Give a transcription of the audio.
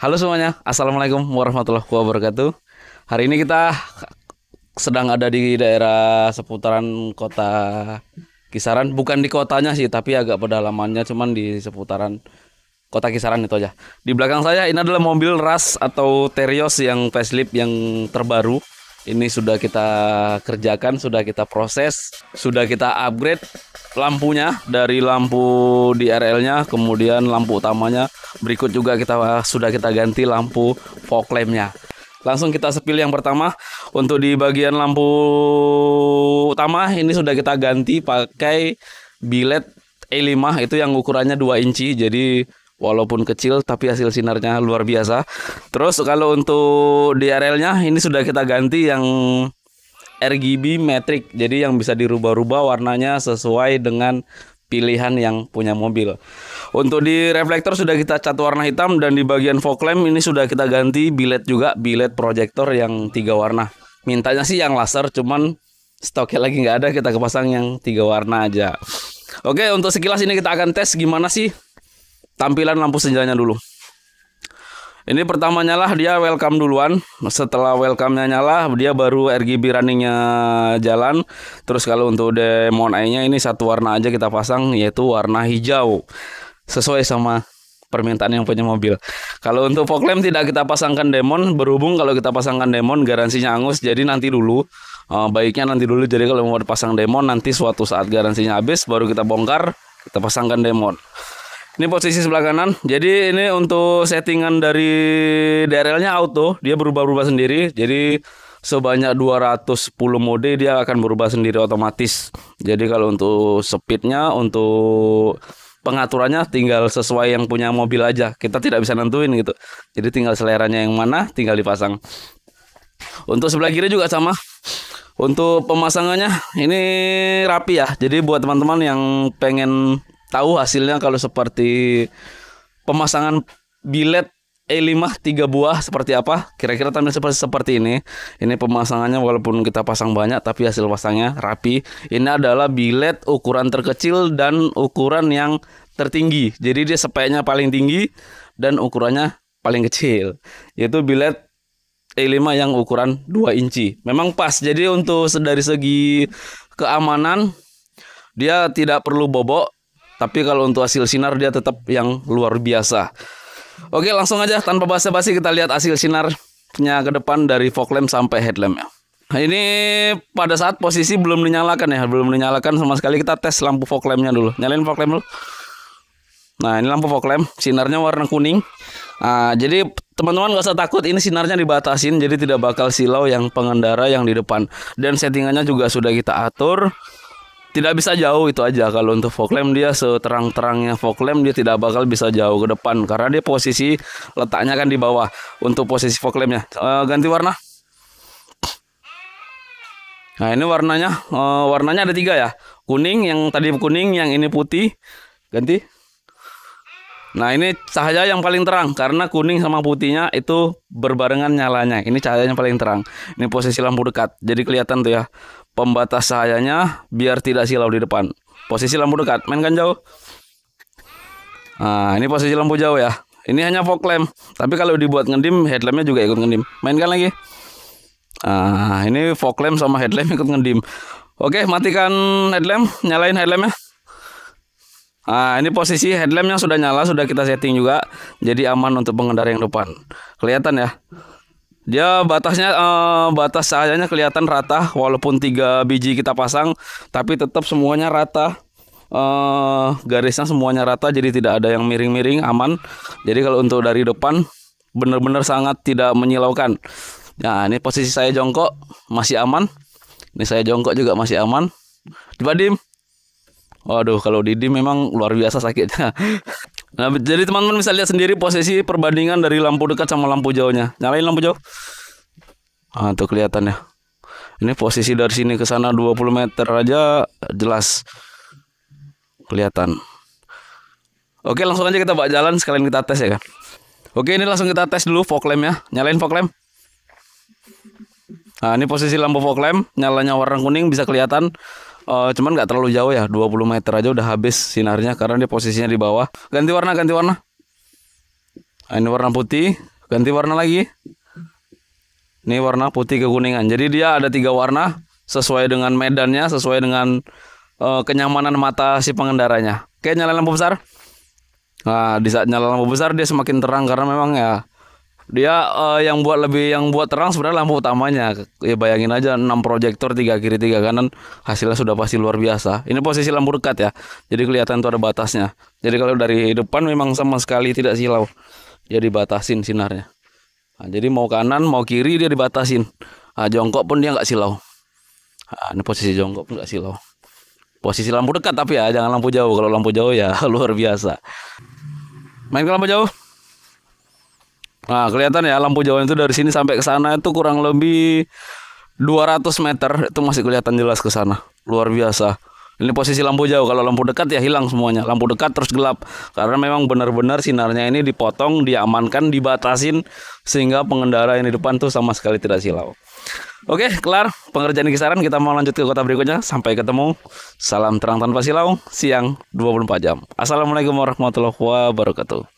Halo semuanya, Assalamualaikum warahmatullahi wabarakatuh Hari ini kita sedang ada di daerah seputaran kota Kisaran Bukan di kotanya sih, tapi agak pedalamannya Cuman di seputaran kota Kisaran itu aja Di belakang saya ini adalah mobil RAS atau Terios yang facelift yang terbaru ini sudah kita kerjakan, sudah kita proses, sudah kita upgrade lampunya dari lampu drl nya kemudian lampu utamanya. Berikut juga kita sudah kita ganti lampu fog lamp-nya. Langsung kita sepil yang pertama untuk di bagian lampu utama ini sudah kita ganti pakai bilet E5 itu yang ukurannya 2 inci jadi walaupun kecil tapi hasil sinarnya luar biasa. Terus kalau untuk DRL-nya ini sudah kita ganti yang RGB metric. Jadi yang bisa dirubah-rubah warnanya sesuai dengan pilihan yang punya mobil. Untuk di reflektor sudah kita cat warna hitam dan di bagian fog lamp ini sudah kita ganti bilet juga, bilet proyektor yang tiga warna. Mintanya sih yang laser cuman stoknya lagi nggak ada kita kepasang yang tiga warna aja. Oke, untuk sekilas ini kita akan tes gimana sih tampilan lampu senjanya dulu. Ini pertama nyala dia welcome duluan. Setelah welcome-nya nyala, dia baru RGB running-nya jalan. Terus kalau untuk demon eye-nya ini satu warna aja kita pasang yaitu warna hijau. Sesuai sama permintaan yang punya mobil. Kalau untuk fog lamp tidak kita pasangkan demon, berhubung kalau kita pasangkan demon garansinya angus, jadi nanti dulu eh, baiknya nanti dulu. Jadi kalau mau pasang demon nanti suatu saat garansinya habis baru kita bongkar, kita pasangkan demon. Ini posisi sebelah kanan. Jadi ini untuk settingan dari DRL-nya auto, dia berubah-ubah sendiri. Jadi sebanyak 210 mode dia akan berubah sendiri otomatis. Jadi kalau untuk speednya, untuk pengaturannya tinggal sesuai yang punya mobil aja. Kita tidak bisa nentuin gitu. Jadi tinggal seleranya yang mana, tinggal dipasang. Untuk sebelah kiri juga sama. Untuk pemasangannya ini rapi ya. Jadi buat teman-teman yang pengen tahu hasilnya kalau seperti pemasangan bilet E5 tiga buah seperti apa? Kira-kira tampil seperti seperti ini. Ini pemasangannya walaupun kita pasang banyak tapi hasil pasangnya rapi. Ini adalah bilet ukuran terkecil dan ukuran yang tertinggi. Jadi dia speknya paling tinggi dan ukurannya paling kecil. Yaitu bilet E5 yang ukuran 2 inci. Memang pas. Jadi untuk dari segi keamanan dia tidak perlu bobok tapi kalau untuk hasil sinar dia tetap yang luar biasa. Oke, langsung aja tanpa basa-basi kita lihat hasil sinarnya ke depan dari fog lamp sampai headlamp ya. Nah, ini pada saat posisi belum dinyalakan ya, belum dinyalakan sama sekali kita tes lampu fog lampnya dulu. Nyalain fog lamp dulu. Nah, ini lampu fog lamp, sinarnya warna kuning. Nah, jadi teman-teman gak usah takut, ini sinarnya dibatasin jadi tidak bakal silau yang pengendara yang di depan. Dan settingannya juga sudah kita atur tidak bisa jauh itu aja kalau untuk fog lamp dia seterang-terangnya fog lamp dia tidak bakal bisa jauh ke depan karena dia posisi letaknya kan di bawah untuk posisi fog uh, ganti warna nah ini warnanya uh, warnanya ada tiga ya kuning yang tadi kuning yang ini putih ganti nah ini cahaya yang paling terang karena kuning sama putihnya itu berbarengan nyalanya ini cahayanya paling terang ini posisi lampu dekat jadi kelihatan tuh ya pembatas cahayanya biar tidak silau di depan. Posisi lampu dekat, mainkan jauh. Nah, ini posisi lampu jauh ya. Ini hanya fog lamp, tapi kalau dibuat ngedim, headlampnya juga ikut ngedim. Mainkan lagi. Nah, ini fog lamp sama headlamp ikut ngedim. Oke, matikan headlamp, nyalain headlampnya. Nah, ini posisi headlampnya sudah nyala, sudah kita setting juga. Jadi aman untuk pengendara yang depan. Kelihatan ya? Dia batasnya eh, batas sayanya kelihatan rata walaupun tiga biji kita pasang tapi tetap semuanya rata. Eh, garisnya semuanya rata jadi tidak ada yang miring-miring aman. Jadi kalau untuk dari depan benar-benar sangat tidak menyilaukan. Nah, ini posisi saya jongkok masih aman. Ini saya jongkok juga masih aman. Coba dim. Waduh, kalau Didi memang luar biasa sakitnya. Nah, jadi teman-teman bisa lihat sendiri posisi perbandingan dari lampu dekat sama lampu jauhnya. Nyalain lampu jauh. Ah, tuh kelihatan ya. Ini posisi dari sini ke sana 20 meter aja jelas kelihatan. Oke, langsung aja kita bawa jalan sekalian kita tes ya kan. Oke, ini langsung kita tes dulu fog lamp ya. Nyalain fog lamp. Nah, ini posisi lampu fog lamp, nyalanya warna kuning bisa kelihatan uh, cuman nggak terlalu jauh ya 20 meter aja udah habis sinarnya karena dia posisinya di bawah ganti warna ganti warna ah, ini warna putih ganti warna lagi ini warna putih kekuningan jadi dia ada tiga warna sesuai dengan medannya sesuai dengan uh, kenyamanan mata si pengendaranya oke nyala lampu besar nah di saat nyala lampu besar dia semakin terang karena memang ya dia uh, yang buat lebih yang buat terang sebenarnya lampu utamanya ya bayangin aja 6 proyektor tiga kiri tiga kanan hasilnya sudah pasti luar biasa ini posisi lampu dekat ya jadi kelihatan tuh ada batasnya jadi kalau dari depan memang sama sekali tidak silau dia dibatasin sinarnya nah, jadi mau kanan mau kiri dia dibatasin nah, jongkok pun dia nggak silau nah, ini posisi jongkok pun nggak silau posisi lampu dekat tapi ya jangan lampu jauh kalau lampu jauh ya luar biasa main ke lampu jauh Nah, kelihatan ya lampu jauh itu dari sini sampai ke sana itu kurang lebih 200 meter itu masih kelihatan jelas ke sana. Luar biasa. Ini posisi lampu jauh. Kalau lampu dekat ya hilang semuanya. Lampu dekat terus gelap karena memang benar-benar sinarnya ini dipotong, diamankan, dibatasin sehingga pengendara yang di depan tuh sama sekali tidak silau. Oke, kelar pengerjaan kisaran kita mau lanjut ke kota berikutnya. Sampai ketemu. Salam terang tanpa silau siang 24 jam. Assalamualaikum warahmatullahi wabarakatuh.